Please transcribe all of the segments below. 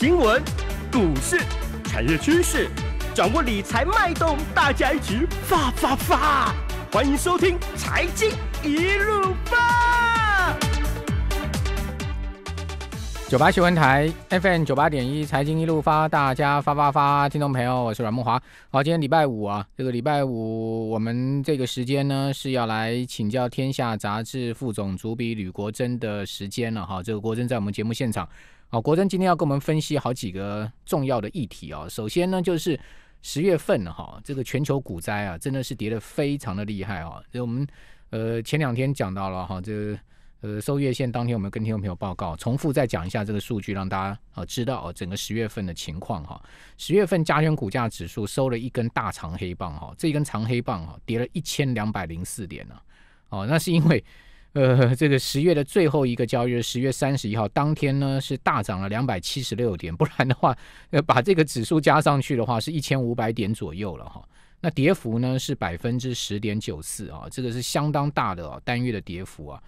新闻、股市、产业趋势，掌握理财脉动，大家一起发发发！欢迎收听《财经一路发》。九八新闻台 FM 九八点一，《财经一路发》，大家发发发！听众朋友，我是阮梦华。好，今天礼拜五啊，这个礼拜五我们这个时间呢是要来请教《天下》杂志副总主笔吕国珍的时间了哈。这个国珍在我们节目现场。好，国珍今天要跟我们分析好几个重要的议题啊。首先呢，就是十月份哈，这个全球股灾啊，真的是跌得非常的厉害啊。就我们呃前两天讲到了哈，这呃收月线当天，我们跟听众朋友报告，重复再讲一下这个数据，让大家啊知道哦，整个十月份的情况哈。十月份加权股价指数收了一根大长黑棒哈，这根长黑棒哈跌了一千两百零四点呢。哦，那是因为。呃，这个十月的最后一个交易，日，十月三十一号当天呢，是大涨了两百七十六点，不然的话，呃，把这个指数加上去的话，是一千五百点左右了哈。那跌幅呢是百分之十点九四啊，这个是相当大的哦，单月的跌幅啊。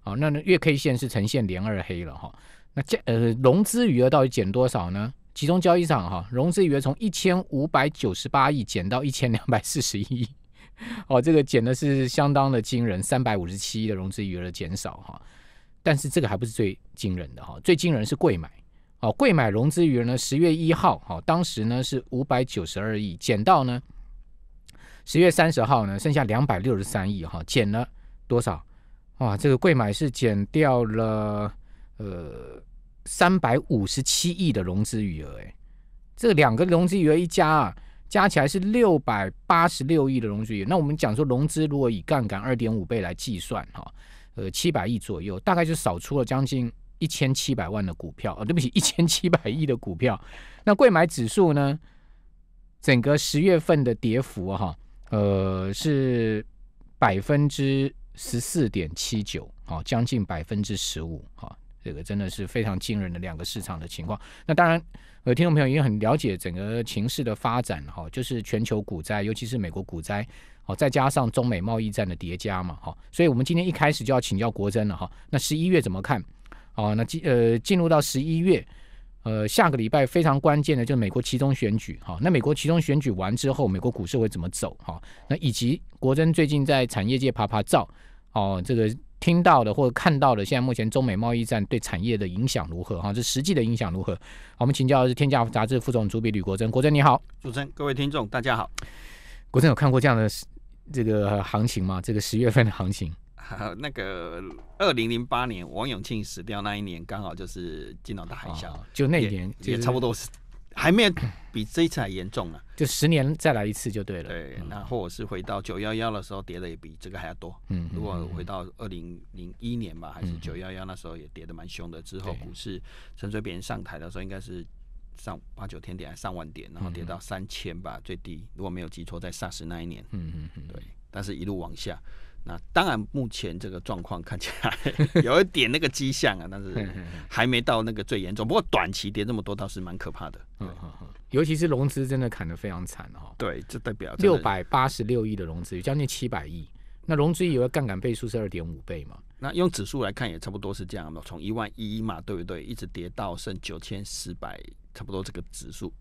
好，那月 K 线是呈现连二黑了哈。那这呃，融资余额到底减多少呢？集中交易场哈，融资余额从一千五百九十八亿减到一千两百四十一亿。哦，这个减的是相当的惊人，三百五十七亿的融资余额减少哈，但是这个还不是最惊人的哈，最惊人是贵买哦，贵买融资余额呢，十月一号哈，当时呢是五百九十二亿，减到呢十月三十号呢，剩下两百六十三亿哈，减了多少？哇，这个贵买是减掉了呃三百五十七亿的融资余额哎，这两个融资余额一加啊。加起来是六百八十六亿的融资那我们讲说融资如果以杠杆二点五倍来计算，哈，呃，七百亿左右，大概就少出了将近一千七百万的股票啊，对不起，一千七百亿的股票。那贵买指数呢？整个十月份的跌幅，哈，呃，是百分之十四点七九，好，将近百分之十五，哈，这个真的是非常惊人的两个市场的情况。那当然。有听众朋友也很了解整个情势的发展，哈，就是全球股灾，尤其是美国股灾，哦，再加上中美贸易战的叠加嘛，哈，所以我们今天一开始就要请教国珍了，哈。那十一月怎么看？哦，那进呃，进入到十一月，呃，下个礼拜非常关键的就是美国其中选举，哈。那美国其中选举完之后，美国股市会怎么走？哈，那以及国珍最近在产业界爬爬照，哦，这个。听到的或者看到的，现在目前中美贸易战对产业的影响如何？哈，这实际的影响如何？我们请教的是《天价》杂志副总主笔吕国珍，国珍你好。主持人，各位听众大家好。国珍有看过这样的这个行情吗？这个十月份的行情？啊，那个二零零八年王永庆死掉那一年，刚好就是金融大海啸，就那年也差不多是。还没有 比这一次还严重呢，就十年再来一次就对了。对，那或者是回到九幺幺的时候跌的也比这个还要多。嗯，如果回到二零零一年吧，还是九幺幺那时候也跌的蛮凶的。之后股市陈水扁上台的时候，应该是上八九天点，上万点，然后跌到三千吧最低。如果没有记错，在 SARS 那一年，嗯嗯嗯，对。但是，一路往下。那当然，目前这个状况看起来 有一点那个迹象啊，但是还没到那个最严重。不过短期跌这么多倒是蛮可怕的，嗯嗯嗯，尤其是融资真的砍得非常惨哈。对，这代表六百八十六亿的融资有将近七百亿，那融资有个杠杆倍数是二点五倍嘛。那用指数来看也差不多是这样的，从一万一嘛，对不对？一直跌到剩九千四百，差不多这个指数，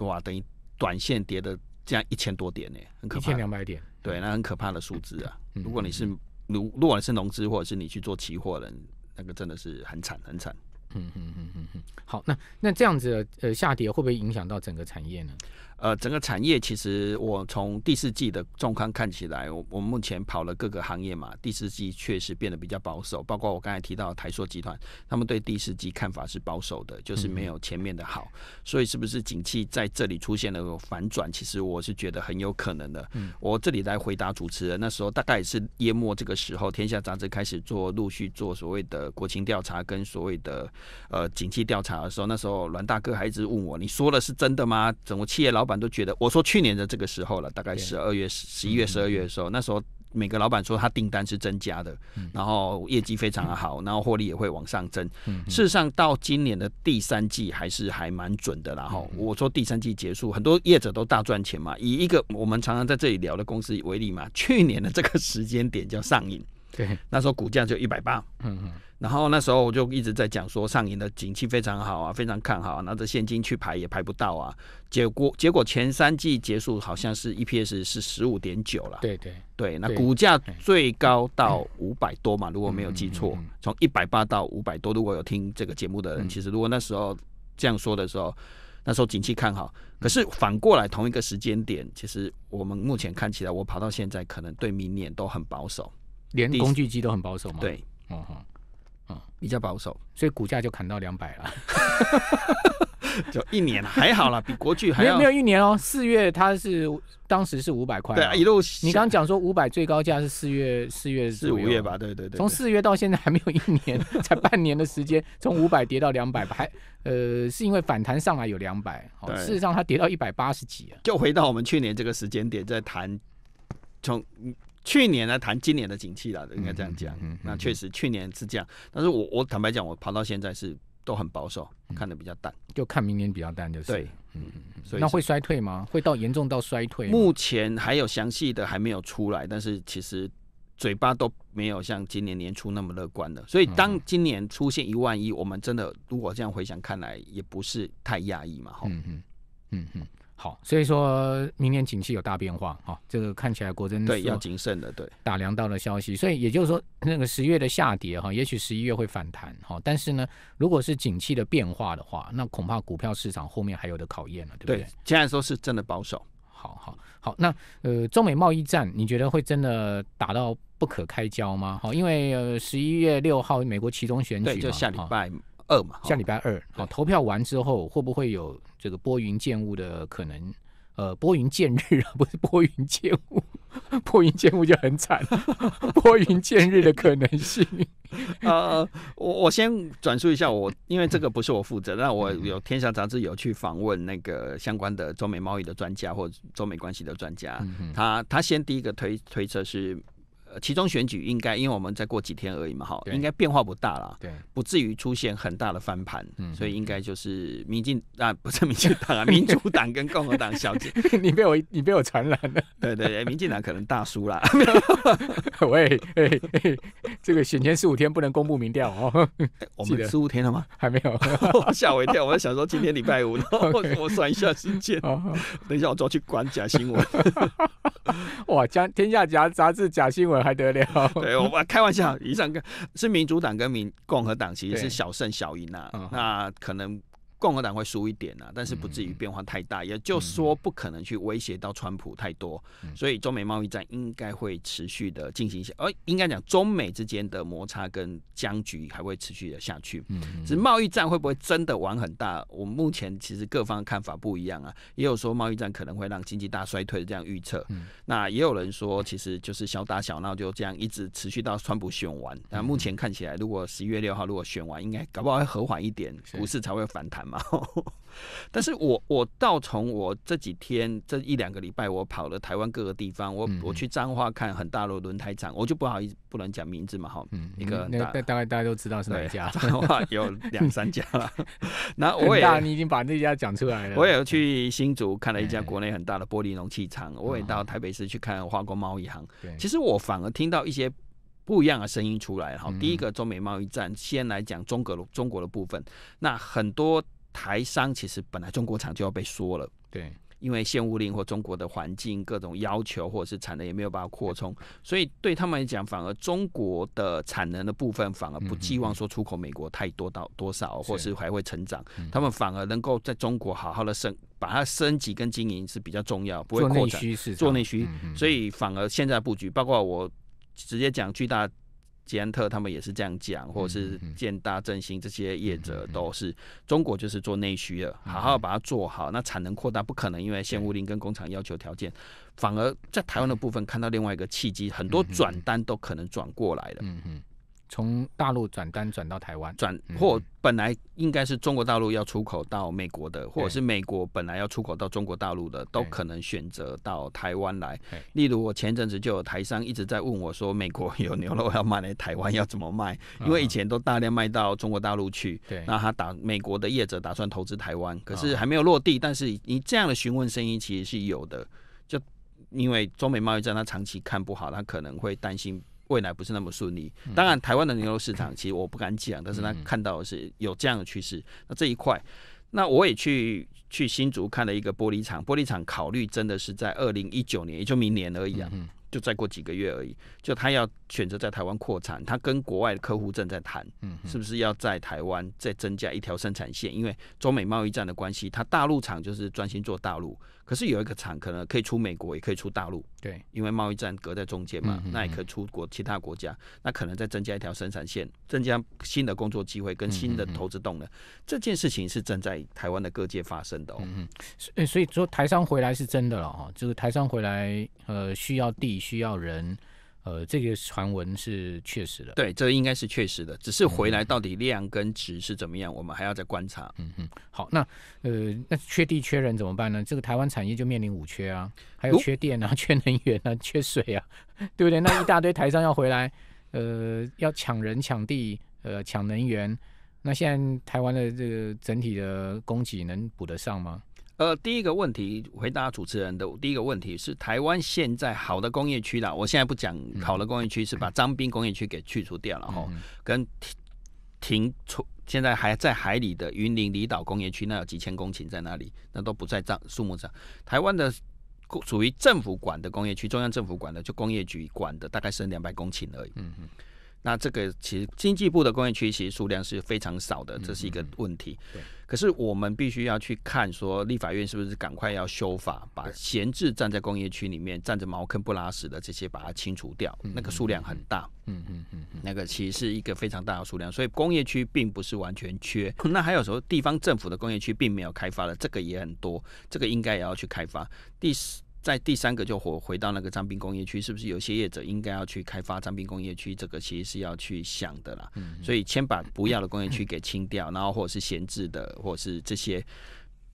哇，等于短线跌的这样一千多点呢，很可怕，一千两百点。对，那很可怕的数字啊！如果你是如如果是农资，或者是你去做期货人，那个真的是很惨，很惨。嗯嗯嗯嗯嗯。好，那那这样子呃下跌会不会影响到整个产业呢？呃，整个产业其实我从第四季的重康看起来，我我目前跑了各个行业嘛，第四季确实变得比较保守。包括我刚才提到台塑集团，他们对第四季看法是保守的，就是没有前面的好。所以是不是景气在这里出现了反转？其实我是觉得很有可能的。我这里来回答主持人，那时候大概也是淹没这个时候，天下杂志开始做陆续做所谓的国情调查跟所谓的呃景气调查的时候，那时候阮大哥还一直问我，你说了是真的吗？怎么企业老板。都觉得我说去年的这个时候了，大概十二月、十一月、十二月的时候，那时候每个老板说他订单是增加的，然后业绩非常的好，然后获利也会往上增。事实上，到今年的第三季还是还蛮准的啦。哈，我说第三季结束，很多业者都大赚钱嘛。以一个我们常常在这里聊的公司为例嘛，去年的这个时间点叫上映。对，那时候股价就一百八，嗯嗯，然后那时候我就一直在讲说上银的景气非常好啊，非常看好，啊，拿着现金去排也排不到啊。结果结果前三季结束好像是 EPS 是十五点九了，对对对，那股价最高到五百多嘛，如果没有记错，从一百八到五百多。如果有听这个节目的人，其实如果那时候这样说的时候，那时候景气看好，可是反过来同一个时间点，其实我们目前看起来，我跑到现在可能对明年都很保守。连工具机都很保守吗？对，嗯哼，嗯，比较保守，所以股价就砍到两百了，就一年还好了，比国巨还没有一年哦。四月它是当时是五百块，对，啊，一路你刚刚讲说五百最高价是四月四月四五月吧？对对对，从四月到现在还没有一年，才半年的时间，从五百跌到两百，还呃是因为反弹上来有两百，事实上它跌到一百八十几啊。就回到我们去年这个时间点在谈，从。去年来谈今年的景气了，应该这样讲。那确实去年是这样，但是我我坦白讲，我跑到现在是都很保守，看的比较淡，就看明年比较淡就是。对，嗯嗯，所以那会衰退吗？会到严重到衰退？目前还有详细的还没有出来，但是其实嘴巴都没有像今年年初那么乐观了。所以当今年出现一万一，我们真的如果这样回想，看来也不是太压抑嘛。嗯嗯，嗯嗯。好，所以说明年景气有大变化哈，这个看起来国真对要谨慎的，对打量到了消息，所以也就是说那个十月的下跌哈，也许十一月会反弹哈，但是呢，如果是景气的变化的话，那恐怕股票市场后面还有的考验了，对不对？现在说是真的保守，好好好，那呃，中美贸易战你觉得会真的打到不可开交吗？哈，因为呃十一月六号美国其中选举嘛哈。二嘛，下礼拜二哦，投票完之后会不会有这个拨云见雾的可能？呃，拨云见日啊，不是拨云见雾，拨云见雾就很惨，拨云见日的可能性。呃，我我先转述一下，我因为这个不是我负责，那我有天下杂志有去访问那个相关的中美贸易的专家或中美关系的专家，他他先第一个推推测是。其中选举应该，因为我们再过几天而已嘛，哈，应该变化不大了，对，不至于出现很大的翻盘，所以应该就是民进啊，不是民进党啊，民主党跟共和党小姐，你被我你被我传染了，对对对，民进党可能大输啦。喂喂喂，这个选前四五天不能公布民调哦，我们十五天了吗？还没有，吓我一跳。我在想说今天礼拜五，我我算一下新界，等一下我再去关假新闻。哇，将天下假杂志假新闻。还得了？对，我开玩笑。以上是民主党跟民共和党，其实是小胜小赢啊。那可能。共和党会输一点啊，但是不至于变化太大，也就说不可能去威胁到川普太多，所以中美贸易战应该会持续的进行一下，而应该讲中美之间的摩擦跟僵局还会持续的下去。嗯，只贸易战会不会真的玩很大？我目前其实各方看法不一样啊，也有说贸易战可能会让经济大衰退的这样预测。嗯，那也有人说其实就是小打小闹就这样一直持续到川普选完。那目前看起来，如果十一月六号如果选完，应该搞不好会和缓一点，股市才会反弹。然后，但是我我倒从我这几天这一两个礼拜，我跑了台湾各个地方，我我去彰化看很大的轮胎厂，我就不好意思不能讲名字嘛哈，一个大大概大家都知道是哪一家，彰化有两三家。那我也你已经把那家讲出来了。我也去新竹看了一家国内很大的玻璃容器厂，我也到台北市去看化工贸易行。其实我反而听到一些不一样的声音出来哈，第一个中美贸易战，先来讲中的中国的部分，那很多。台商其实本来中国厂就要被缩了，对，因为限物令或中国的环境各种要求，或者是产能也没有办法扩充，所以对他们来讲，反而中国的产能的部分反而不寄望说出口美国太多到多少，或是还会成长，他们反而能够在中国好好的升，把它升级跟经营是比较重要，不会做内需做内需，所以反而现在布局，包括我直接讲巨大。捷安特他们也是这样讲，或者是建大振兴这些业者都是中国，就是做内需的，好好把它做好。那产能扩大不可能，因为限物令跟工厂要求条件，反而在台湾的部分看到另外一个契机，很多转单都可能转过来的。嗯嗯。从大陆转单转到台湾，转或本来应该是中国大陆要出口到美国的，或者是美国本来要出口到中国大陆的，都可能选择到台湾来。例如，我前阵子就有台商一直在问我说，美国有牛肉要卖来台湾要怎么卖？因为以前都大量卖到中国大陆去。对，那他打美国的业者打算投资台湾，可是还没有落地。但是你这样的询问声音其实是有的，就因为中美贸易战他长期看不好，他可能会担心。未来不是那么顺利，当然台湾的牛肉市场其实我不敢讲，但是他看到的是有这样的趋势。那这一块，那我也去去新竹看了一个玻璃厂，玻璃厂考虑真的是在二零一九年，也就明年而已啊，就再过几个月而已，就他要选择在台湾扩产，他跟国外的客户正在谈，是不是要在台湾再增加一条生产线？因为中美贸易战的关系，他大陆厂就是专心做大陆。可是有一个厂可能可以出美国，也可以出大陆，对，因为贸易战隔在中间嘛，那也可以出国其他国家，那可能再增加一条生产线，增加新的工作机会跟新的投资动能，这件事情是正在台湾的各界发生的哦。所以，所以说台商回来是真的了哦，就是台商回来，呃，需要地，需要人。呃，这个传闻是确实的，对，这应该是确实的，只是回来到底量跟值是怎么样，我们还要再观察。嗯嗯，好，那呃，那缺地缺人怎么办呢？这个台湾产业就面临五缺啊，还有缺电啊，缺能源啊，缺水啊，对不对？那一大堆台商要回来，呃，要抢人抢地呃抢能源，那现在台湾的这个整体的供给能补得上吗？呃，第一个问题回答主持人的第一个问题是，台湾现在好的工业区啦，我现在不讲好的工业区，是把张滨工业区给去除掉了哈，跟停停出现在还在海里的云林离岛工业区，那有几千公顷在那里，那都不在张数目上。台湾的属于政府管的工业区，中央政府管的就工业局管的，大概是两百公顷而已。嗯嗯。那这个其实经济部的工业区其实数量是非常少的，这是一个问题。可是我们必须要去看，说立法院是不是赶快要修法，把闲置站在工业区里面站着茅坑不拉屎的这些把它清除掉。那个数量很大。嗯嗯嗯。那个其实是一个非常大的数量，所以工业区并不是完全缺。那还有时候地方政府的工业区并没有开发的，这个也很多，这个应该也要去开发。第四。在第三个就回回到那个张滨工业区，是不是有些业者应该要去开发张滨工业区？这个其实是要去想的啦。所以先把不要的工业区给清掉，然后或者是闲置的，或者是这些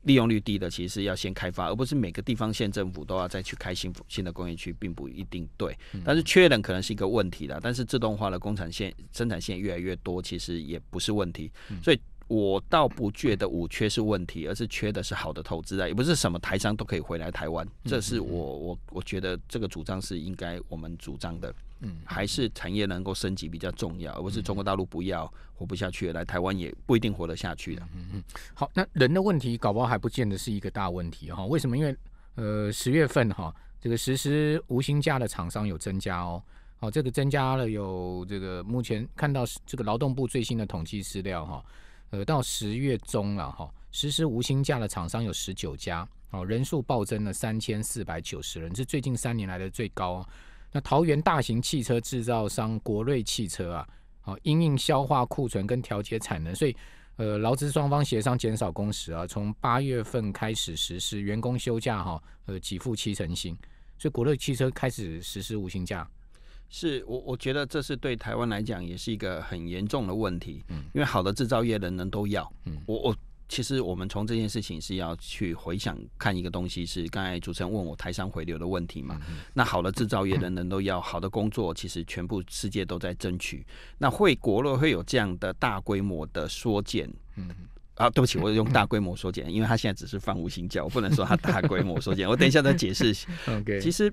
利用率低的，其实要先开发，而不是每个地方县政府都要再去开新新的工业区，并不一定对。但是缺人可能是一个问题啦。但是自动化的工厂线生产线越来越多，其实也不是问题。所以。我倒不觉得五缺是问题，而是缺的是好的投资啊！也不是什么台商都可以回来台湾，这是我我我觉得这个主张是应该我们主张的。嗯，还是产业能够升级比较重要，而不是中国大陆不要活不下去，来台湾也不一定活得下去的。嗯嗯。好，那人的问题，搞不好还不见得是一个大问题哈？为什么？因为呃，十月份哈，这个实施无薪假的厂商有增加哦。哦，这个增加了有这个目前看到这个劳动部最新的统计资料哈。呃，到十月中了哈，实施无薪假的厂商有十九家，哦，人数暴增了三千四百九十人，是最近三年来的最高。那桃园大型汽车制造商国瑞汽车啊，哦，因应消化库存跟调节产能，所以，呃，劳资双方协商减少工时啊，从八月份开始实施员工休假哈，呃，给付七成薪，所以国瑞汽车开始实施无薪假。是我我觉得这是对台湾来讲也是一个很严重的问题，嗯，因为好的制造业人人都要，嗯，我我其实我们从这件事情是要去回想看一个东西，是刚才主持人问我台商回流的问题嘛，那好的制造业人人都要好的工作，其实全部世界都在争取，那会国内会有这样的大规模的缩减，嗯啊，对不起，我用大规模缩减，因为他现在只是放无形脚，不能说他大规模缩减，我等一下再解释，OK，其实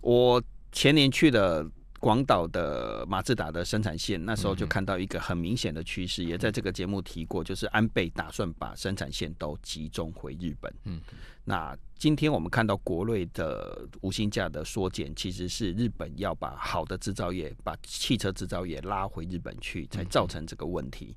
我前年去的。广岛的马自达的生产线，那时候就看到一个很明显的趋势，也在这个节目提过，就是安倍打算把生产线都集中回日本。嗯，那今天我们看到国内的无薪假的缩减，其实是日本要把好的制造业，把汽车制造业拉回日本去，才造成这个问题。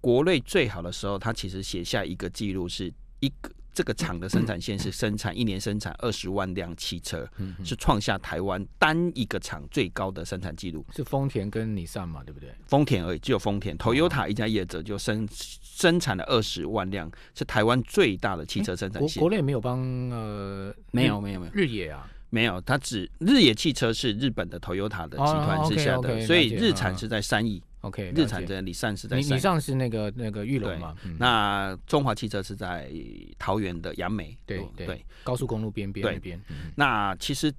国内最好的时候，他其实写下一个记录是一个。这个厂的生产线是生产一年生产二十万辆汽车，是创下台湾单一个厂最高的生产记录。是丰田跟你上嘛，对不对？丰田而已，只有丰田，Toyota 一家业者就生生产了二十万辆，是台湾最大的汽车生产线。国国内没有帮呃，没有没有没有日野啊，没有，它只日野汽车是日本的 Toyota 的集团之下的，所以日产是在三亿。OK，日产的李尚是在李上是那个那个玉龙嘛？那中华汽车是在桃园的杨梅，对对高速公路边边那边。那其实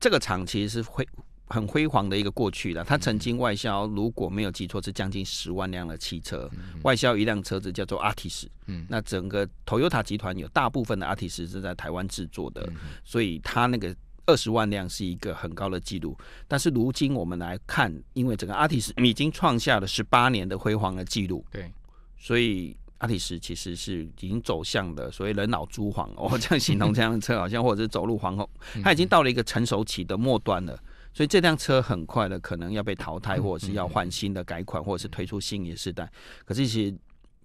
这个厂其实是辉很辉煌的一个过去的，它曾经外销如果没有记错是将近十万辆的汽车，外销一辆车子叫做阿提斯。那整个 Toyota 集团有大部分的阿提斯是在台湾制作的，所以它那个。二十万辆是一个很高的记录，但是如今我们来看，因为整个阿提斯已经创下了十八年的辉煌的记录，对，所以阿提斯其实是已经走向的所谓人老珠黄哦，这样形容这辆车，好像或者是走入黄后，它已经到了一个成熟期的末端了。所以这辆车很快的可能要被淘汰，或者是要换新的改款，或者是推出新的世代。可是其实，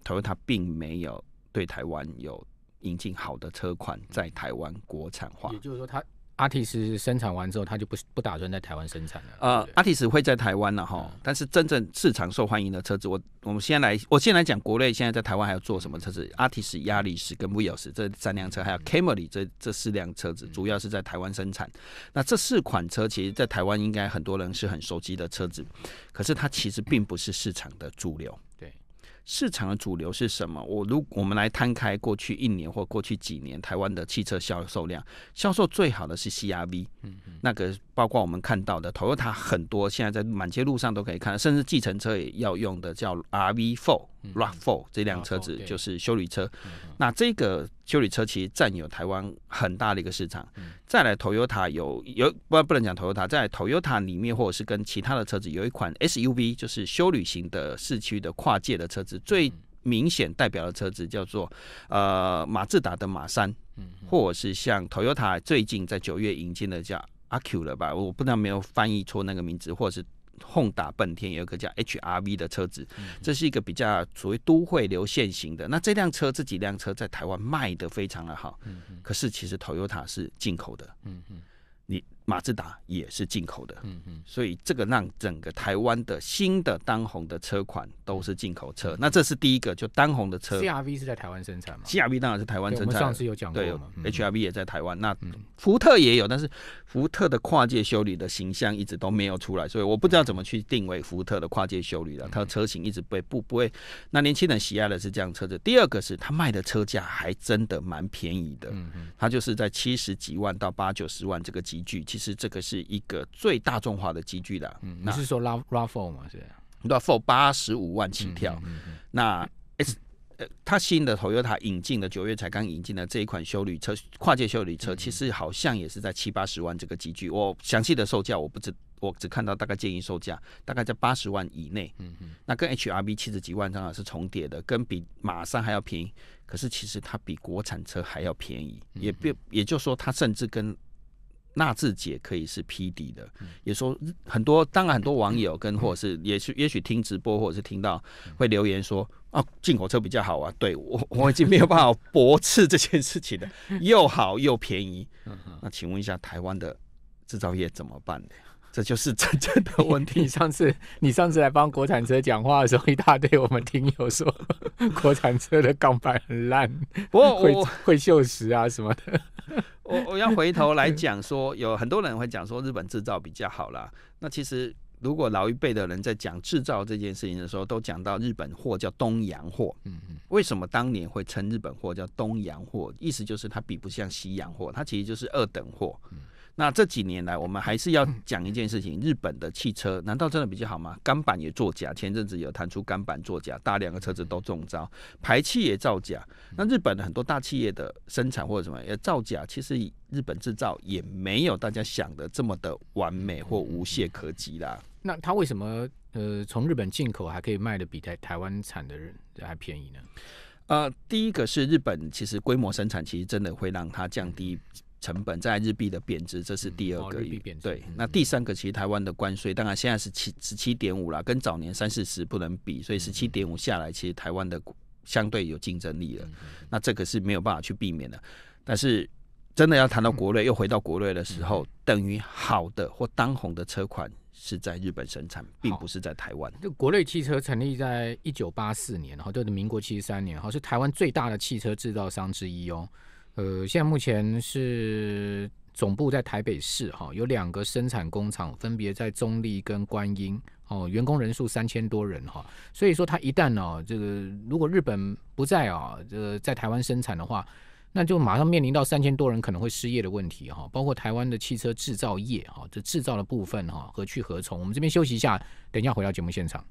他说他并没有对台湾有引进好的车款在台湾国产化，也就是说他。阿蒂斯生产完之后，他就不不打算在台湾生产了。呃，阿蒂斯会在台湾了哈，但是真正市场受欢迎的车子，我我们先来，我先来讲国内现在在台湾还要做什么车子？阿蒂斯、压力士跟威尔士这三辆车，还有凯美瑞这这四辆车子，主要是在台湾生产。那这四款车，其实在台湾应该很多人是很熟悉的车子，可是它其实并不是市场的主流。市场的主流是什么？我如我们来摊开过去一年或过去几年台湾的汽车销售量，销售最好的是 CRV，嗯，那个包括我们看到的投入它很多，现在在满街路上都可以看，甚至计程车也要用的叫 r v Four。Rav4 这辆车子就是修理车，那这个修理车其实占有台湾很大的一个市场。再来，Toyota 有有不不能讲 Toyota，在 Toyota 里面或者是跟其他的车子有一款 SUV，就是休旅型的市区的跨界的车子，最明显代表的车子叫做呃马自达的马三，或者是像 Toyota 最近在九月引进的叫 a q u 吧，我不知道没有翻译错那个名字，或者是。轰打本田有一个叫 HRV 的车子，这是一个比较所谓都会流线型的。那这辆车这几辆车在台湾卖的非常的好，可是其实 Toyota 是进口的。嗯嗯，你。马自达也是进口的，嗯嗯，所以这个让整个台湾的新的当红的车款都是进口车。那这是第一个，就当红的车。C R V 是在台湾生产吗？C R V 当然是台湾生产。上次有讲过，对，H R V 也在台湾。那福特也有，但是福特的跨界修理的形象一直都没有出来，所以我不知道怎么去定位福特的跨界修理了。它的车型一直被不不会那年轻人喜爱的是这样车子。第二个是它卖的车价还真的蛮便宜的，嗯嗯，它就是在七十几万到八九十万这个集聚，其是这个是一个最大众化的机具的，你是说拉拉 four 吗？拉 four 八十五万起跳，那 s 呃，它新的 Toyota 引进的，九月才刚引进的这一款修理车，跨界修理车，其实好像也是在七八十万这个机具。我详细的售价我不知，我只看到大概建议售价，大概在八十万以内。嗯嗯，那跟 HRB 七十几万正好是重叠的，跟比马上还要便宜，可是其实它比国产车还要便宜，也变，也就是说它甚至跟纳智捷可以是 P D 的，也说很多，当然很多网友跟或者是也是也许听直播或者是听到会留言说啊，进口车比较好啊，对我 我已经没有办法驳斥这件事情了，又好又便宜，那请问一下台湾的制造业怎么办呢？这就是 真正的问题。上次你上次来帮国产车讲话的时候，一大堆我们听友说国产车的钢板很烂，不过会会锈蚀啊什么的。我我要回头来 讲说，有很多人会讲说日本制造比较好啦。那其实如果老一辈的人在讲制造这件事情的时候，都讲到日本货叫东洋货。嗯嗯。为什么当年会称日本货叫东洋货？意思就是它比不像西洋货，它其实就是二等货。那这几年来，我们还是要讲一件事情：日本的汽车难道真的比较好吗？钢板也作假，前阵子有弹出钢板作假，大量的车子都中招，排气也造假。那日本的很多大企业的生产或者什么要造假，其实日本制造也没有大家想的这么的完美或无懈可击啦。那他为什么呃从日本进口还可以卖的比台台湾产的人还便宜呢？呃，第一个是日本其实规模生产，其实真的会让它降低。成本在日币的贬值，这是第二个。对，那第三个其实台湾的关税，当然现在是七十七点五了，跟早年三四十不能比，所以十七点五下来，其实台湾的相对有竞争力了。那这个是没有办法去避免的。但是真的要谈到国内，又回到国内的时候，等于好的或当红的车款是在日本生产，并不是在台湾。就国内汽车成立在一九八四年，好，就是民国七十三年，好，是台湾最大的汽车制造商之一哦。呃，现在目前是总部在台北市哈，有两个生产工厂分别在中立跟观音哦，员工人数三千多人哈，所以说他一旦哦这个如果日本不在啊，这在台湾生产的话，那就马上面临到三千多人可能会失业的问题哈，包括台湾的汽车制造业哈，这制造的部分哈何去何从？我们这边休息一下，等一下回到节目现场，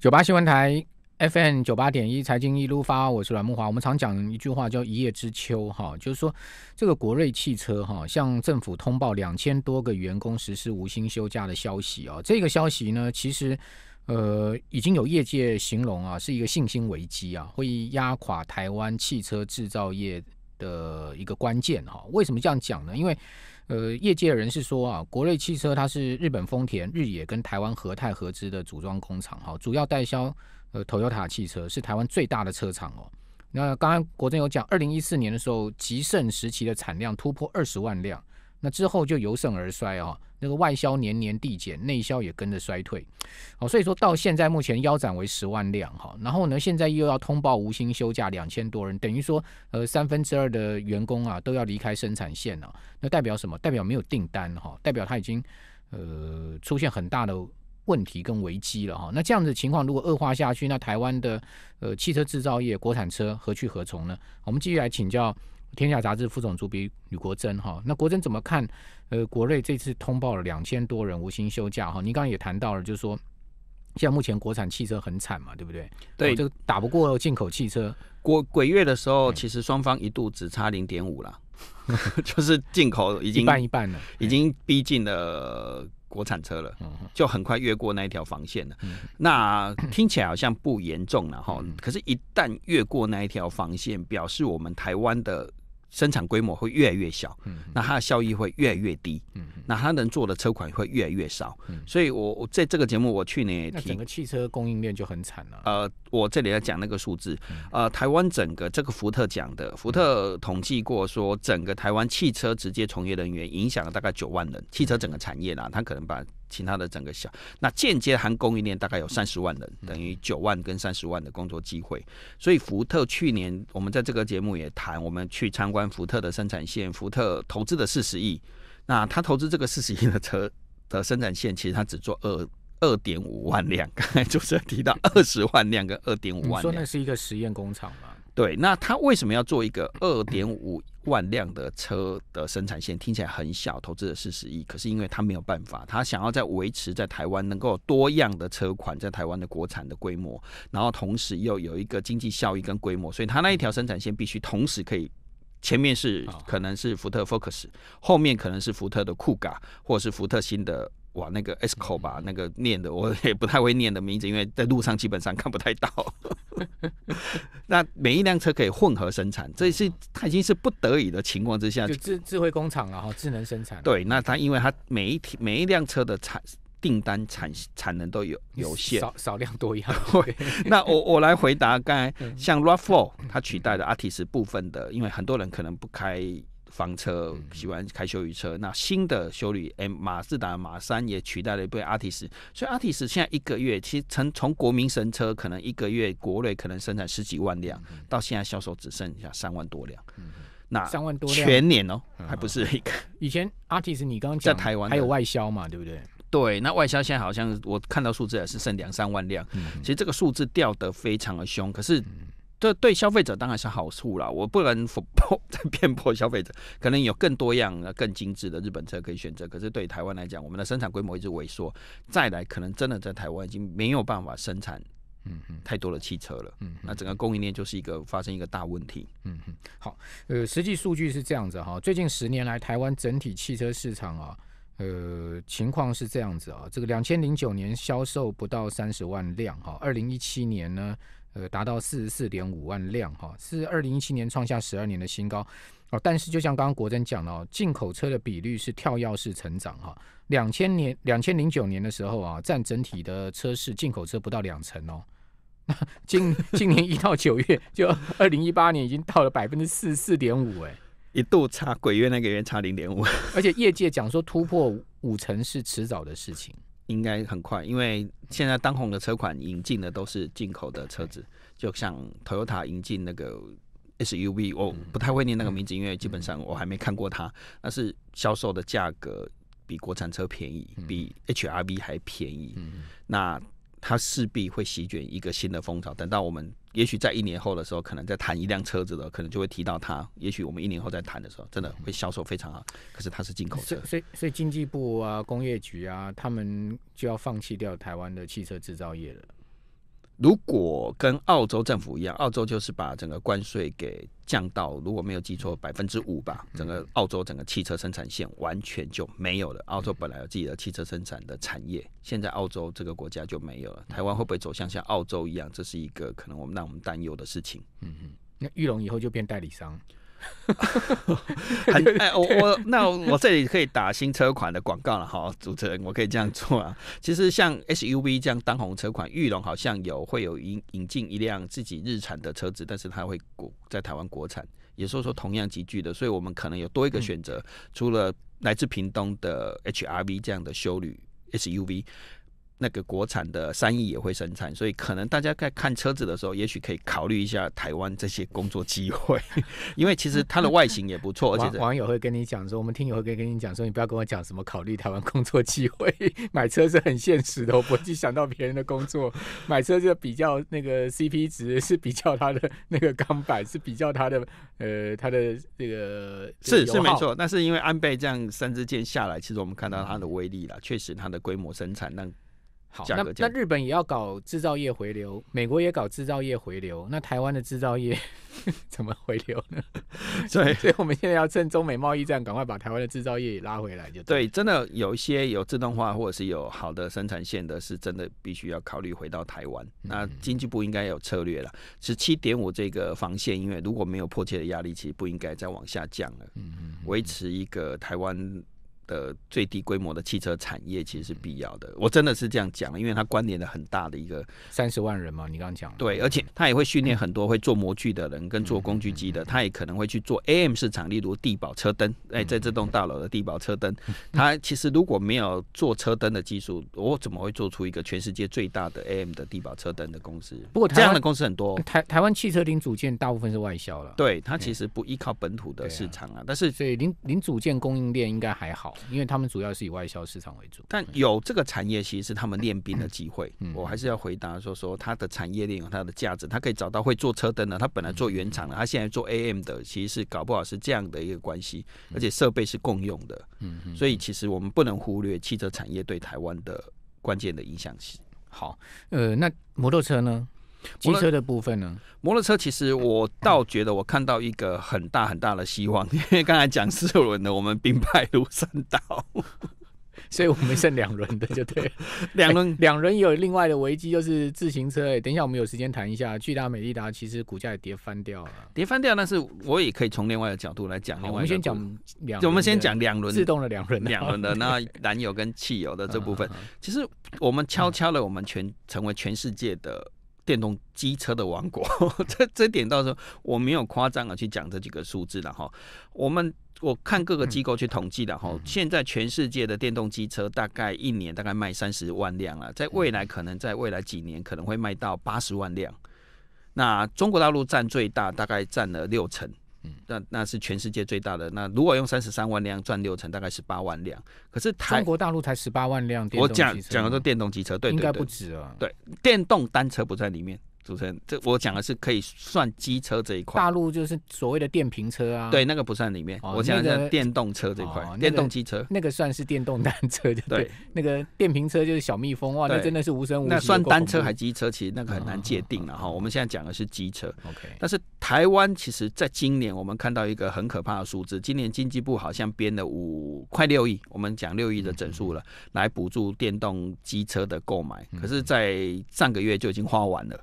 九八新闻台。FM 九八点一财经一路发，我是阮木华。我们常讲一句话叫“一叶知秋”哈，就是说这个国瑞汽车哈向政府通报两千多个员工实施无薪休假的消息啊。这个消息呢，其实呃已经有业界形容啊是一个信心危机啊，会压垮台湾汽车制造业的一个关键哈。为什么这样讲呢？因为呃，业界人士说啊，国瑞汽车它是日本丰田、日野跟台湾和泰合资的组装工厂哈，主要代销。呃，头雕塔汽车是台湾最大的车厂哦。那刚刚国政有讲，二零一四年的时候极盛时期的产量突破二十万辆，那之后就由盛而衰哦，那个外销年年递减，内销也跟着衰退。哦，所以说到现在目前腰斩为十万辆哈。然后呢，现在又要通报无薪休假两千多人，等于说呃三分之二的员工啊都要离开生产线了。那代表什么？代表没有订单哈？代表他已经呃出现很大的。问题跟危机了哈，那这样子情况如果恶化下去，那台湾的呃汽车制造业国产车何去何从呢？我们继续来请教天下杂志副总主编吕国珍哈，那国珍怎么看？呃，国内这次通报了两千多人无薪休假哈，您刚刚也谈到了，就是说，像目前国产汽车很惨嘛，对不对？对，就打不过进口汽车。国鬼月的时候，其实双方一度只差零点五了，就是进口已经一半一半了，已经逼近了。国产车了，就很快越过那一条防线了。那听起来好像不严重了哈，可是，一旦越过那一条防线，表示我们台湾的。生产规模会越来越小，嗯，那它的效益会越来越低，嗯，那它能做的车款会越来越少，嗯，所以我我在这个节目，我去年也提，整个汽车供应链就很惨了，呃，我这里要讲那个数字，呃，台湾整个这个福特讲的，福特统计过说，整个台湾汽车直接从业人员影响了大概九万人，汽车整个产业呢，它可能把。其他的整个小，那间接含供应链大概有三十万人，等于九万跟三十万的工作机会。所以福特去年，我们在这个节目也谈，我们去参观福特的生产线，福特投资的四十亿，那他投资这个四十亿的车 的生产线，其实他只做二二点五万辆。刚才主持人提到二十万辆跟二点五万，说那是一个实验工厂吗？对，那他为什么要做一个二点五？万辆的车的生产线听起来很小，投资了四十亿，可是因为他没有办法，他想要在维持在台湾能够多样的车款，在台湾的国产的规模，然后同时又有一个经济效益跟规模，所以他那一条生产线必须同时可以，前面是可能是福特 Focus，后面可能是福特的酷咖，或者是福特新的。哇，那个 S 口吧，那个念的我也不太会念的名字，因为在路上基本上看不太到。那每一辆车可以混合生产，这是它已经是不得已的情况之下，就智智慧工厂啊，哈，智能生产。对，那它因为它每一每一辆车的产订单产产能都有有限，少少量多样。会，那我我来回答，刚才像 r o u Four，它取代的 Artis 部分的，因为很多人可能不开。房车喜欢开休旅车，那新的休旅，哎，马自达马三也取代了一部阿提斯，所以阿提斯现在一个月其实从从国民神车，可能一个月国内可能生产十几万辆，到现在销售只剩下三万多辆，那三万多，全年哦，还不是以前阿提斯你刚刚讲在台湾还有外销嘛，对不对？对，那外销现在好像我看到数字也是剩两三万辆，其实这个数字掉得非常的凶，可是。这对消费者当然是好处啦，我不能否破骗破消费者，可能有更多样、更精致的日本车可以选择。可是对台湾来讲，我们的生产规模一直萎缩，再来可能真的在台湾已经没有办法生产，嗯嗯，太多的汽车了。嗯，那整个供应链就是一个发生一个大问题。嗯哼，好，呃，实际数据是这样子哈。最近十年来，台湾整体汽车市场啊，呃，情况是这样子啊。这个两千零九年销售不到三十万辆哈，二零一七年呢？呃，达到四十四点五万辆哈，是二零一七年创下十二年的新高哦。但是，就像刚刚国珍讲了，进口车的比率是跳跃式成长哈。两千年、两千零九年的时候啊，占整体的车市进口车不到两成哦。那 今今年一到九月，就二零一八年已经到了百分之四十四点五哎，一度差鬼月那个月差零点五，而且业界讲说突破五成是迟早的事情。应该很快，因为现在当红的车款引进的都是进口的车子，就像 Toyota 引进那个 SUV，我不太会念那个名字，因为基本上我还没看过它。但是销售的价格比国产车便宜，比 HRV 还便宜。那它势必会席卷一个新的风潮。等到我们也许在一年后的时候，可能在谈一辆车子的，可能就会提到它。也许我们一年后再谈的时候，真的会销售非常好。可是它是进口车，所以所以经济部啊、工业局啊，他们就要放弃掉台湾的汽车制造业了。如果跟澳洲政府一样，澳洲就是把整个关税给降到如果没有记错百分之五吧，整个澳洲整个汽车生产线完全就没有了。澳洲本来有自己的汽车生产的产业，现在澳洲这个国家就没有了。台湾会不会走向像澳洲一样？这是一个可能我们让我们担忧的事情。嗯嗯，那玉龙以后就变代理商。很 哎，我我那我 这里可以打新车款的广告了，好，主持人我可以这样做啊。其实像 SUV 这样当红车款，玉龙好像有会有引引进一辆自己日产的车子，但是它会国在台湾国产，也说说同样极具的，所以我们可能有多一个选择，除了来自屏东的 HRV 这样的修旅 SUV。那个国产的三亿也会生产，所以可能大家在看车子的时候，也许可以考虑一下台湾这些工作机会，因为其实它的外形也不错。而且网友会跟你讲说，我们听友会跟你讲说，你不要跟我讲什么考虑台湾工作机会，买车是很现实的。我不会去想到别人的工作，买车就比较那个 CP 值，是比较它的那个钢板，是比较它的呃它的这个是是没错。但是因为安倍这样三支箭下来，其实我们看到它的威力了，确实它的规模生产让。好，那那日本也要搞制造业回流，美国也搞制造业回流，那台湾的制造业 怎么回流呢？所以，所以我们现在要趁中美贸易战，赶快把台湾的制造业拉回来。就对，真的有一些有自动化或者是有好的生产线的，是真的必须要考虑回到台湾。那经济部应该有策略了。十七点五这个防线，因为如果没有迫切的压力，其实不应该再往下降了。嗯嗯，维持一个台湾。的最低规模的汽车产业其实是必要的，我真的是这样讲因为它关联了很大的一个三十万人嘛，你刚刚讲对，而且它也会训练很多会做模具的人跟做工具机的，它也可能会去做 AM 市场，例如地保车灯，哎，在这栋大楼的地保车灯，它 其实如果没有做车灯的技术，我怎么会做出一个全世界最大的 AM 的地保车灯的公司？不过这样的公司很多，台台湾汽车零组件大部分是外销了，对，它其实不依靠本土的市场啊，但是所以零零组件供应链应该还好。因为他们主要是以外销市场为主，但有这个产业其实是他们练兵的机会。我还是要回答说，说它的产业链有它的价值，它可以找到会做车灯的，它本来做原厂的，它现在做 AM 的，其实是搞不好是这样的一个关系，而且设备是共用的。嗯嗯，所以其实我们不能忽略汽车产业对台湾的关键的影响性。好，呃，那摩托车呢？摩托车的部分呢？摩托车其实我倒觉得我看到一个很大很大的希望，因为刚才讲四轮的，我们兵败如山倒，所以我们剩两轮的就对。两轮，两轮有另外的危机就是自行车。哎，等一下，我们有时间谈一下。巨大美利达其实股价也跌翻掉了，跌翻掉，但是我也可以从另外的角度来讲。我们先讲两，我们先讲两轮，自动的两轮，两轮的那燃油跟汽油的这部分，其实我们悄悄的，我们全成为全世界的。电动机车的王国，这这点到时候我没有夸张的去讲这几个数字了哈。我们我看各个机构去统计的哈，现在全世界的电动机车大概一年大概卖三十万辆了，在未来可能在未来几年可能会卖到八十万辆。那中国大陆占最大，大概占了六成。那那是全世界最大的。那如果用三十三万辆赚六成，大概是八万辆。可是中国大陆才十八万辆电动机车。我讲讲的都电动机车，对对，应该不止啊。对，电动单车不在里面。持人，这我讲的是可以算机车这一块，大陆就是所谓的电瓶车啊，对，那个不算里面，我讲的是电动车这块，电动机车，那个算是电动单车，对对，那个电瓶车就是小蜜蜂哇，那真的是无声无息。那算单车还机车，其实那个很难界定了哈。我们现在讲的是机车，OK，但是台湾其实在今年我们看到一个很可怕的数字，今年经济部好像编了五快六亿，我们讲六亿的整数了，来补助电动机车的购买，可是，在上个月就已经花完了。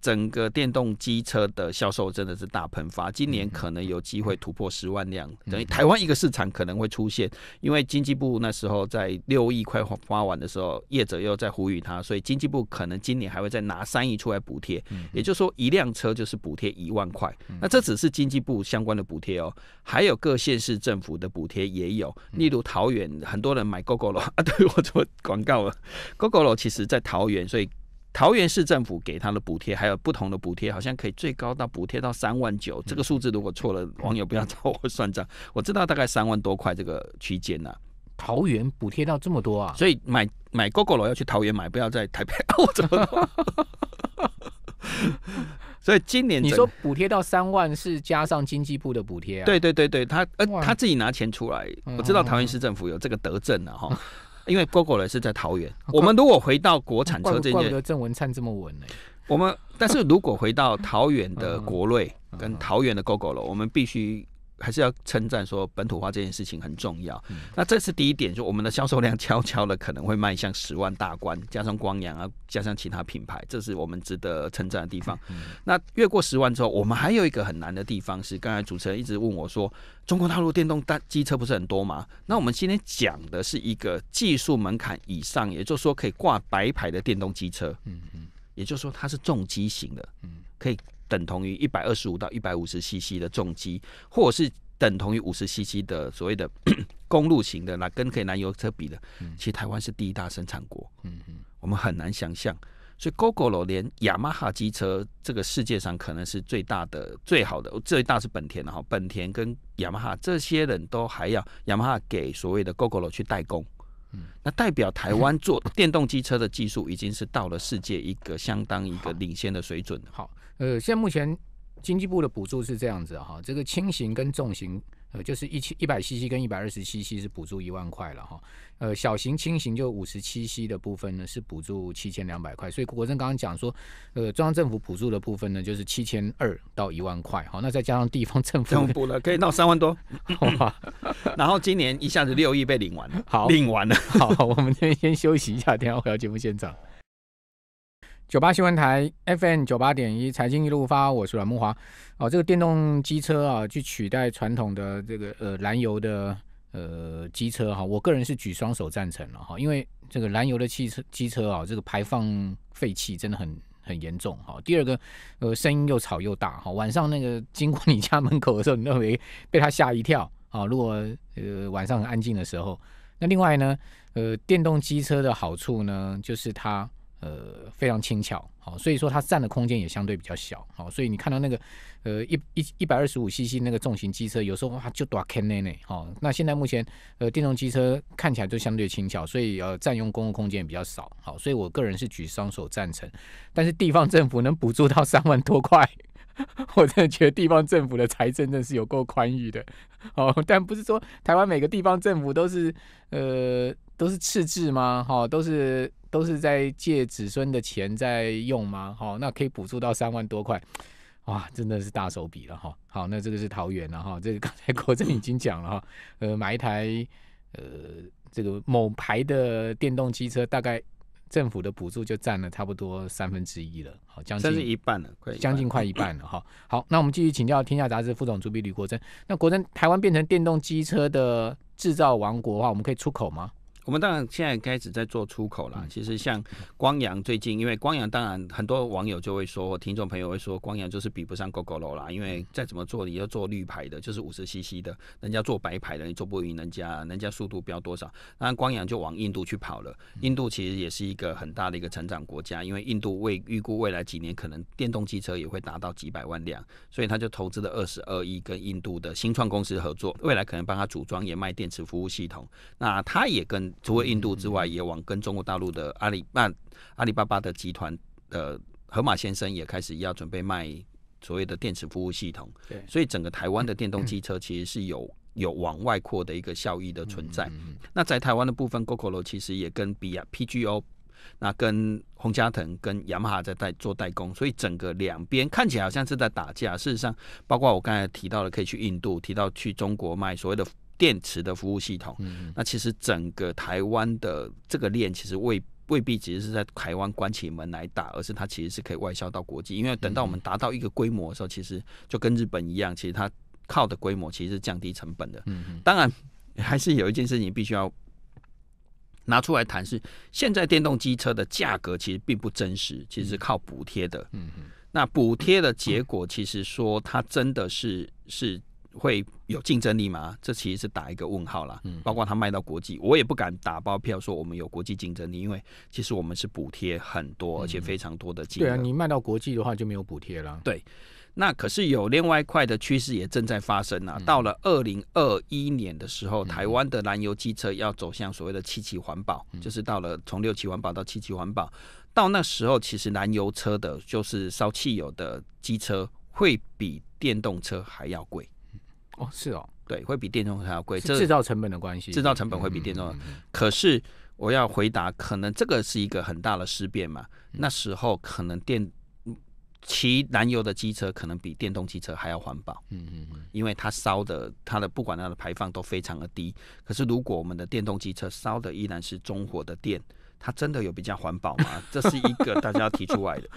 整个电动机车的销售真的是大喷发，今年可能有机会突破十万辆，等于台湾一个市场可能会出现。因为经济部那时候在六亿快花完的时候，业者又在呼吁他，所以经济部可能今年还会再拿三亿出来补贴，也就是说一辆车就是补贴一万块。那这只是经济部相关的补贴哦，还有各县市政府的补贴也有，例如桃园很多人买 GoGo 罗啊，对我做广告了 GoGo 罗，其实在桃园，所以。桃园市政府给他的补贴还有不同的补贴，好像可以最高到补贴到三万九，这个数字如果错了，网友不要找我算账。我知道大概三万多块这个区间呢。桃园补贴到这么多啊？所以买买 GoGo 楼要去桃园买，不要在台北。所以今年你说补贴到三万是加上经济部的补贴啊？对对对对，他呃他自己拿钱出来，我知道桃园市政府有这个德政啊、哈。因为 Google 是在桃园，我们如果回到国产车这件，怪不得郑文灿这么稳呢。我们但是如果回到桃园的国瑞跟桃园的 Google 了，我们必须。还是要称赞说本土化这件事情很重要。那这是第一点，就我们的销售量悄悄的可能会迈向十万大关，加上光阳啊，加上其他品牌，这是我们值得称赞的地方。那越过十万之后，我们还有一个很难的地方是，刚才主持人一直问我说，中国大陆电动单机车不是很多吗？那我们今天讲的是一个技术门槛以上，也就是说可以挂白牌的电动机车。嗯嗯，也就是说它是重机型的，嗯，可以。等同于一百二十五到一百五十 CC 的重机，或者是等同于五十 CC 的所谓的 公路型的，那跟可以燃油车比的，其实台湾是第一大生产国，嗯嗯，我们很难想象，所以 GoGo 罗连雅马哈机车，这个世界上可能是最大的、最好的，最大是本田的哈，本田跟雅马哈这些人都还要雅马哈给所谓的 GoGo 罗去代工，嗯，那代表台湾做电动机车的技术已经是到了世界一个相当一个领先的水准，好。呃，现在目前经济部的补助是这样子哈，这个轻型跟重型，呃，就是一千一百 CC 跟一百二十七 c 是补助一万块了哈，呃，小型轻型就五十七 CC 的部分呢是补助七千两百块，所以国政刚刚讲说，呃，中央政府补助的部分呢就是七千二到一万块哈，那再加上地方政府，政府了可以到三万多，好然后今年一下子六亿被领完了，好，领完了，好，我们这先休息一下，等下回到节目现场。九八新闻台 FM 九八点一，财经一路发，我是阮木华。哦，这个电动机车啊，去取代传统的这个呃燃油的呃机车哈，我个人是举双手赞成了哈。因为这个燃油的汽车机车啊，这个排放废气真的很很严重哈。第二个，呃，声音又吵又大哈，晚上那个经过你家门口的时候，你都会被他吓一跳啊。如果呃晚上很安静的时候，那另外呢，呃，电动机车的好处呢，就是它。呃，非常轻巧，好，所以说它占的空间也相对比较小，好，所以你看到那个，呃，一一一百二十五 CC 那个重型机车，有时候哇就躲 a n 内，好，那现在目前呃电动机车看起来就相对轻巧，所以呃占用公共空间比较少，好，所以我个人是举双手赞成，但是地方政府能补助到三万多块，我真的觉得地方政府的财政真是有够宽裕的，哦，但不是说台湾每个地方政府都是呃。都是赤字吗？哈，都是都是在借子孙的钱在用吗？哈，那可以补助到三万多块，哇，真的是大手笔了哈。好，那这个是桃园了哈。这个刚才国珍已经讲了哈，呃，买一台呃这个某牌的电动机车，大概政府的补助就占了差不多三分之一了，好将近，一半了，将近快一半了哈。好，那我们继续请教天下杂志副总主编吕国珍。那国珍，台湾变成电动机车的制造王国的话，我们可以出口吗？我们当然现在开始在做出口了。其实像光阳最近，因为光阳当然很多网友就会说，听众朋友会说，光阳就是比不上 GoGo 了啦。因为再怎么做，你要做绿牌的，就是五十 CC 的，人家做白牌的，你做不赢人家，人家速度飙多少。那光阳就往印度去跑了。印度其实也是一个很大的一个成长国家，因为印度未预估未来几年可能电动汽车也会达到几百万辆，所以他就投资了二十二亿跟印度的新创公司合作，未来可能帮他组装也卖电池服务系统。那他也跟除了印度之外，也往跟中国大陆的阿里、巴阿里巴巴的集团，的河马先生也开始要准备卖所谓的电池服务系统。对，所以整个台湾的电动汽车其实是有 有往外扩的一个效益的存在。那在台湾的部分 g o c o l o 其实也跟比亚 PGO，那跟洪嘉腾、跟雅马哈在代做代工。所以整个两边看起来好像是在打架。事实上，包括我刚才提到的，可以去印度，提到去中国卖所谓的。电池的服务系统，那其实整个台湾的这个链，其实未未必，其实是在台湾关起门来打，而是它其实是可以外销到国际。因为等到我们达到一个规模的时候，其实就跟日本一样，其实它靠的规模其实是降低成本的。当然，还是有一件事情必须要拿出来谈，是现在电动机车的价格其实并不真实，其实是靠补贴的。嗯嗯，那补贴的结果，其实说它真的是是。会有竞争力吗？这其实是打一个问号啦。嗯，包括它卖到国际，我也不敢打包票说我们有国际竞争力，因为其实我们是补贴很多，而且非常多的。对啊，你卖到国际的话就没有补贴了。对，那可是有另外一块的趋势也正在发生啊。到了二零二一年的时候，台湾的燃油机车要走向所谓的七期环保，就是到了从六期环保到七期环保，到那时候其实燃油车的，就是烧汽油的机车，会比电动车还要贵。哦，是哦，对，会比电动还要贵，制造成本的关系，制造成本会比电动。可是我要回答，可能这个是一个很大的事变嘛。那时候可能电骑燃油的机车，可能比电动汽车还要环保。嗯嗯嗯，因为它烧的它的不管它的排放都非常的低。可是如果我们的电动机车烧的依然是中火的电。它真的有比较环保吗？这是一个大家要提出来的。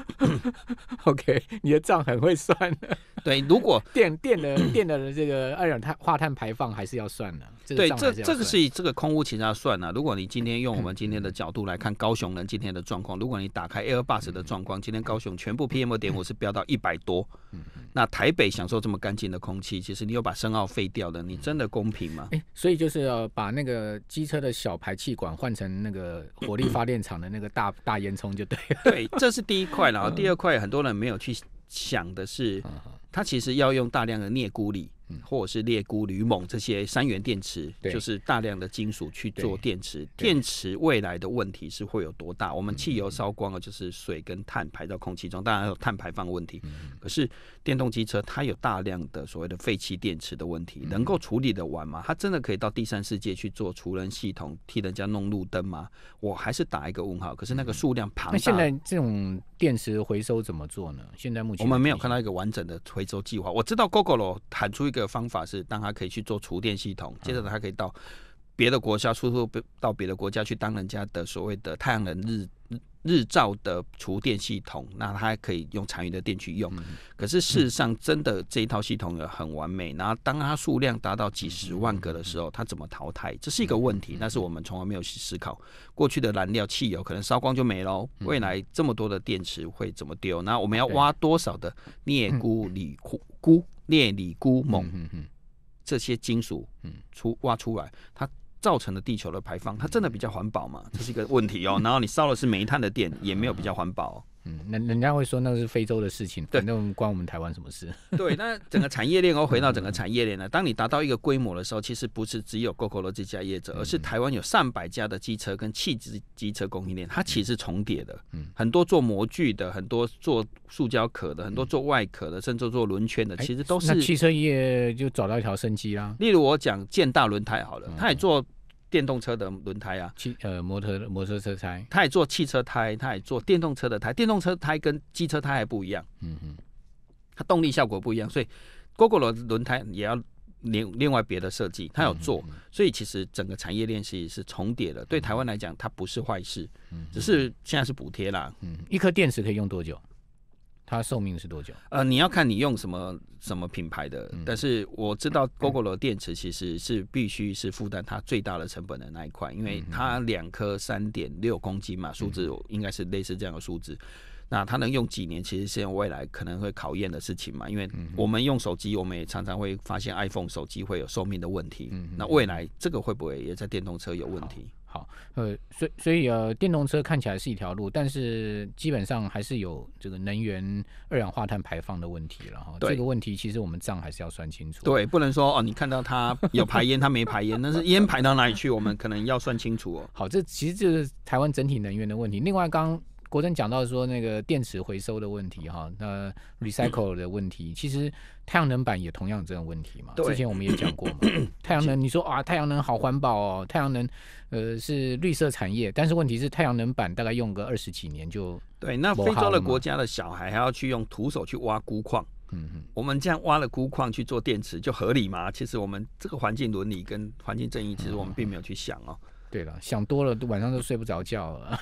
OK，你的账很会算。的。对，如果电电的电的这个二氧化碳排放还是要算的。对，这这个是这个空屋其实要算的。如果你今天用我们今天的角度来看高雄人今天的状况，如果你打开 Airbus 的状况，今天高雄全部 PM 点五是飙到一百多。嗯那台北享受这么干净的空气，其实你又把深奥废掉的，你真的公平吗？哎，所以就是要把那个机车的小排气管换成那个火力。发电厂的那个大大烟囱就对了。对，这是第一块，然 后第二块，很多人没有去想的是，它其实要用大量的镍钴锂。或者是裂钴铝锰这些三元电池，就是大量的金属去做电池。电池未来的问题是会有多大？我们汽油烧光了，就是水跟碳排到空气中，当然有碳排放问题。可是电动机车它有大量的所谓的废弃电池的问题，能够处理得完吗？它真的可以到第三世界去做除人系统，替人家弄路灯吗？我还是打一个问号。可是那个数量庞大，那现在这种。电池回收怎么做呢？现在目前我们没有看到一个完整的回收计划。我知道 g o o g l 喊出一个方法是，当它可以去做储电系统，接着它可以到。别的国家出售到别的国家去当人家的所谓的太阳能日日照的储电系统，那它还可以用残余的电去用。可是事实上，真的这一套系统也很完美。然后当它数量达到几十万个的时候，它怎么淘汰，这是一个问题。那是我们从来没有去思考。过去的燃料汽油可能烧光就没了，未来这么多的电池会怎么丢？那我们要挖多少的镍钴锂钴钴镍锂钴锰？这些金属嗯出挖出来，它。造成的地球的排放，它真的比较环保吗？这是一个问题哦。然后你烧的是煤炭的电，也没有比较环保。嗯，人人家会说那是非洲的事情，反正关我们台湾什么事？对，那整个产业链哦，回到整个产业链呢，当你达到一个规模的时候，其实不是只有 GoGo 罗这家业者，而是台湾有上百家的机车跟汽机机车供应链，它其实重叠的，嗯，很多做模具的，很多做塑胶壳的，很多做外壳的，甚至做轮圈的，其实都是汽车业就找到一条生机啊。例如我讲建大轮胎好了，他也做。电动车的轮胎啊，汽呃摩托摩托车胎，它也做汽车胎，它也做电动车的胎。电动车胎跟机车胎还不一样，嗯嗯，它动力效果不一样，所以 g o g 过的轮胎也要另另外别的设计。它有做，所以其实整个产业链是是重叠的。对台湾来讲，它不是坏事，只是现在是补贴啦。一颗电池可以用多久？它寿命是多久？呃，你要看你用什么什么品牌的，但是我知道 g o g o 的电池其实是必须是负担它最大的成本的那一块，因为它两颗三点六公斤嘛，数字应该是类似这样的数字。那它能用几年？其实现在未来可能会考验的事情嘛，因为我们用手机，我们也常常会发现 iPhone 手机会有寿命的问题。那未来这个会不会也在电动车有问题？好，呃，所所以呃，电动车看起来是一条路，但是基本上还是有这个能源二氧化碳排放的问题了。哈，这个问题，其实我们账还是要算清楚。对，不能说哦，你看到它有排烟，它没排烟，但是烟排到哪里去，我们可能要算清楚。哦，好，这其实就是台湾整体能源的问题。另外，刚国珍讲到说那个电池回收的问题哈，那 recycle 的问题，其实太阳能板也同样这种问题嘛。对。之前我们也讲过嘛，太阳能你说啊，太阳能好环保哦，太阳能呃是绿色产业，但是问题是太阳能板大概用个二十几年就对。那非洲的国家的小孩还要去用徒手去挖钴矿，嗯嗯。我们这样挖了钴矿去做电池就合理吗？其实我们这个环境伦理跟环境正义，其实我们并没有去想哦。对了，想多了都晚上都睡不着觉了。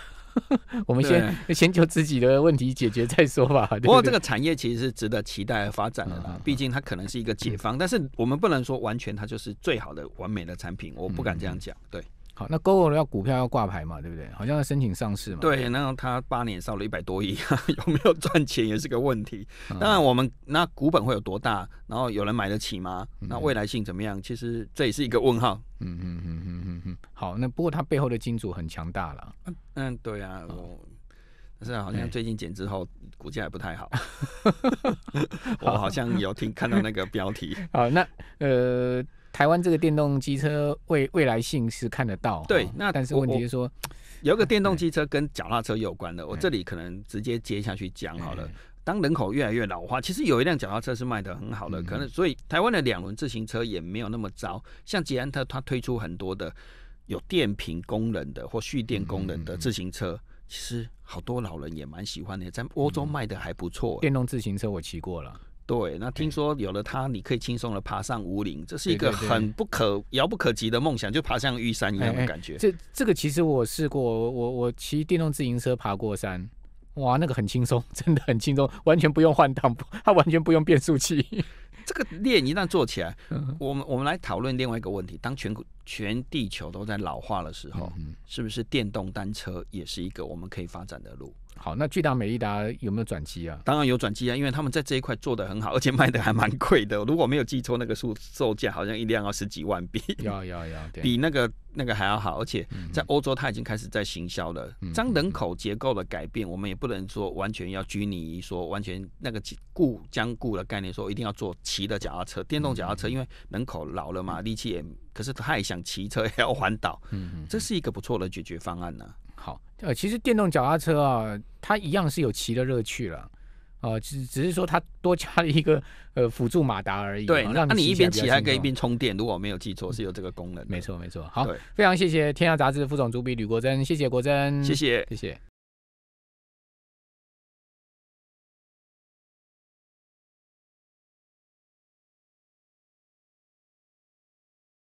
我们先 先就自己的问题解决再说吧。不过这个产业其实是值得期待发展的啦，毕竟它可能是一个解放，但是我们不能说完全它就是最好的完美的产品，我不敢这样讲。对。好，那 Google 要股票要挂牌嘛，对不对？好像要申请上市嘛。对，那他八年烧了一百多亿，有没有赚钱也是个问题。当然，我们那股本会有多大，然后有人买得起吗？那未来性怎么样？其实这也是一个问号。嗯嗯嗯嗯嗯嗯。好，那不过它背后的金主很强大了。嗯，对啊。但是好像最近减之后股价也不太好。我好像有听看到那个标题。好，那呃。台湾这个电动机车未未来性是看得到，对。那但是问题是说，有个电动机车跟脚踏车有关的，我这里可能直接接下去讲好了。当人口越来越老化，其实有一辆脚踏车是卖的很好的，可能所以台湾的两轮自行车也没有那么糟。像捷安特，它推出很多的有电瓶功能的或蓄电功能的自行车，其实好多老人也蛮喜欢的，在欧洲卖的还不错。电动自行车我骑过了。对，那听说有了它，你可以轻松的爬上五岭，这是一个很不可遥不可及的梦想，就爬像玉山一样的感觉。这这个其实我试过，我我骑电动自行车爬过山，哇，那个很轻松，真的很轻松，完全不用换挡，它完全不用变速器。这个链一旦做起来，我们我们来讨论另外一个问题：当全全地球都在老化的时候，是不是电动单车也是一个我们可以发展的路？好，那巨大美利达有没有转机啊？当然有转机啊，因为他们在这一块做的很好，而且卖的还蛮贵的。如果没有记错，那个售售价好像一辆要十几万币。要要要，比那个那个还要好，而且在欧洲它已经开始在行销了。嗯。将人口结构的改变，我们也不能说完全要拘泥，于说完全那个固僵固的概念，说一定要做骑的脚踏车、电动脚踏车，因为人口老了嘛，力气也可是他也想骑车也要环岛，嗯，这是一个不错的解决方案呢。呃，其实电动脚踏车啊，它一样是有骑的乐趣了，哦，只只是说它多加了一个呃辅助马达而已，对，那你一边骑还可以一边充电，如果我没有记错，是有这个功能。没错没错，好，非常谢谢《天下杂志》副总主笔吕国珍，谢谢国珍，谢谢谢谢。